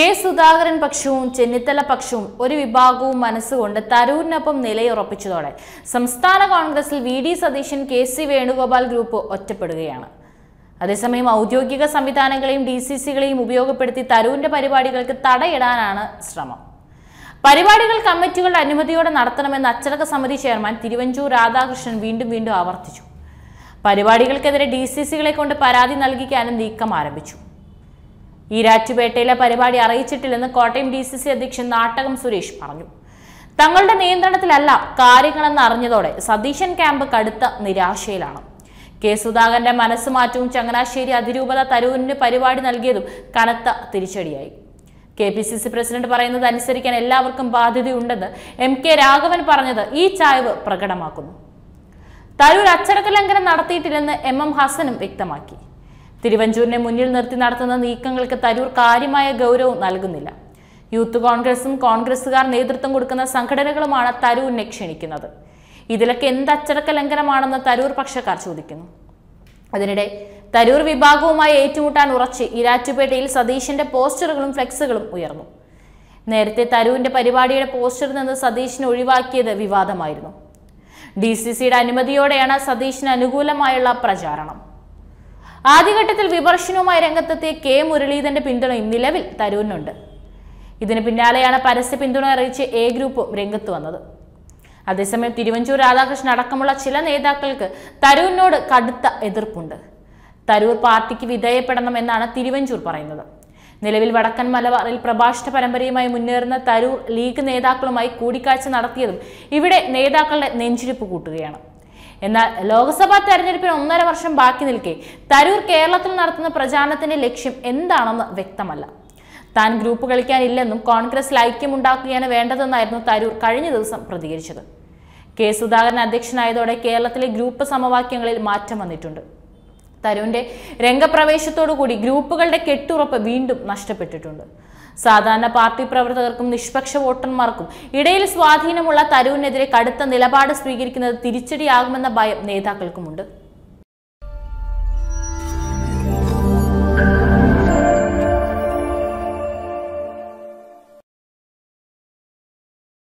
K Sudhakaran പക്ഷവും ചെന്നിത്തല പക്ഷവും ഒരു വിഭാഗവും മനസ്സുകൊണ്ട് തരൂരിനൊപ്പം നിലയുറപ്പിച്ചതോടെ സംസ്ഥാന കോൺഗ്രസിൽ V D Satheesan K C Venugopal group ഒറ്റപ്പെടുകയാണ് അതേസമയം ഔദ്യോഗിക സംവിധാനങ്ങളെയും ഡി സി സികളെയും ഉപയോഗപ്പെടുത്തി തരൂരിന്റെ പരിപാടികൾക്ക് തടയിടാനാണ് ശ്രമം പരിപാടികൾ കമ്മിറ്റികളുടെ അനുമതിയോടെ നടത്തണമെന്ന് അച്ചടക്ക സമിതി ചെയർമാൻ തിരുവഞ്ചൂർ രാധാകൃഷ്ണൻ വീണ്ടും വീണ്ടും ആവർത്തിച്ചു പരിപാടികൾക്കെതിരെ ഡി സി സികളെ കൊണ്ട് പരാതി നൽകിക്കാനും നീക്കം ആരംഭിച്ചു ഈരാറ്റുപേട്ടയിലെ പരിപാടി അറിയിച്ചിട്ടില്ലെന്ന് കോട്ടയം ഡി സി സി അധ്യക്ഷൻ നാട്ടകം സുരേഷ് പറഞ്ഞു തങ്ങളുടെ നിയന്ത്രണത്തിലല്ല കാര്യങ്ങളെന്ന് അറിഞ്ഞതോടെ സതീശൻ ക്യാമ്പ് കടുത്ത നിരാശയിലാണ് കെ സുധാകരന്റെ മനസ്സുമാറ്റവും ചങ്ങനാശ്ശേരി അതിരൂപത തരൂരിന് പരിപാടി നൽകിയതും കനത്ത തിരിച്ചടിയായി K P C C president പറയുന്നത് അനുസരിക്കാൻ എല്ലാവർക്കും ബാധ്യതയുണ്ടെന്ന് എം കെ രാഘവൻ പറഞ്ഞത് ഈ ചായവ് പ്രകടമാക്കുന്നു തരൂർ അച്ചടക്ക ലംഘനം നടത്തിയിട്ടില്ലെന്ന് എം എം ഹസനും വ്യക്തമാക്കി തിരുവഞ്ചൂരിനെ മുന്നിൽ നിർത്തി നടത്തുന്ന നീക്കങ്ങൾക്ക് തരൂർ കാര്യമായ ഗൗരവം നൽകുന്നില്ല യൂത്ത് കോൺഗ്രസും കോൺഗ്രസുകാർ നേതൃത്വം കൊടുക്കുന്ന സംഘടനകളുമാണ് തരൂരിനെ ക്ഷണിക്കുന്നത് ഇതിലൊക്കെ എന്ത് അച്ചടക്ക ലംഘനമാണെന്ന് തരൂർ പക്ഷക്കാർ ചോദിക്കുന്നു അതിനിടെ തരൂർ വിഭാഗവുമായി ഏറ്റുമുട്ടാൻ ഉറച്ച് ഇരാറ്റുപേട്ടയിൽ സതീഷിന്റെ പോസ്റ്ററുകളും ഫ്ലെക്സുകളും ഉയർന്നു നേരത്തെ തരൂരിന്റെ പരിപാടിയുടെ പോസ്റ്ററിൽ നിന്ന് സതീഷിനെ ഒഴിവാക്കിയത് വിവാദമായിരുന്നു ഡി സി സിയുടെ അനുമതിയോടെയാണ് സതീഷിന് അനുകൂലമായുള്ള പ്രചാരണം ആദ്യഘട്ടത്തിൽ വിമർശനവുമായി രംഗത്തെത്തിയ കെ മുരളീധരന്റെ പിന്തുണയും നിലവിൽ തരൂരിനുണ്ട് ഇതിന് പിന്നാലെയാണ് പരസ്യ പിന്തുണ അറിയിച്ച് എ ഗ്രൂപ്പും രംഗത്ത് വന്നത് അതേസമയം തിരുവഞ്ചൂർ രാധാകൃഷ്ണൻ അടക്കമുള്ള ചില നേതാക്കൾക്ക് തരൂരിനോട് കടുത്ത എതിർപ്പുണ്ട് തരൂർ പാർട്ടിക്ക് വിധേയപ്പെടണം എന്നാണ് തിരുവഞ്ചൂർ പറയുന്നത് നിലവിൽ വടക്കൻ മലബാറിൽ പ്രഭാഷണ പരമ്പരയുമായി മുന്നേറുന്ന തരൂർ ലീഗ് നേതാക്കളുമായി കൂടിക്കാഴ്ച നടത്തിയതും ഇവിടെ നേതാക്കളുടെ നെഞ്ചിരിപ്പ് കൂട്ടുകയാണ് എന്നാൽ ലോക്സഭാ തെരഞ്ഞെടുപ്പിന് ഒന്നര വർഷം ബാക്കി നിൽക്കെ തരൂർ കേരളത്തിൽ നടത്തുന്ന പ്രചാരണത്തിന്റെ ലക്ഷ്യം എന്താണെന്ന് വ്യക്തമല്ല താൻ ഗ്രൂപ്പ് കളിക്കാനില്ലെന്നും ഐക്യം ഉണ്ടാക്കുകയാണ് വേണ്ടതെന്നായിരുന്നു തരൂർ കഴിഞ്ഞ ദിവസം പ്രതികരിച്ചത് കെ സുധാകരൻ അധ്യക്ഷനായതോടെ കേരളത്തിലെ ഗ്രൂപ്പ് സമവാക്യങ്ങളിൽ മാറ്റം വന്നിട്ടുണ്ട് തരുണിന്റെ രംഗപ്രവേശത്തോടുകൂടി ഗ്രൂപ്പുകളുടെ കെട്ടുറപ്പ് വീണ്ടും നഷ്ടപ്പെട്ടിട്ടുണ്ട് സാധാരണ പാർട്ടി പ്രവർത്തകർക്കും നിഷ്പക്ഷ വോട്ടർമാർക്കും ഇടയിൽ സ്വാധീനമുള്ള തരൂരിനെതിരെ കടുത്ത നിലപാട് സ്വീകരിക്കുന്നത് തിരിച്ചടിയാകുമെന്ന ഭയം നേതാക്കൾക്കുമുണ്ട്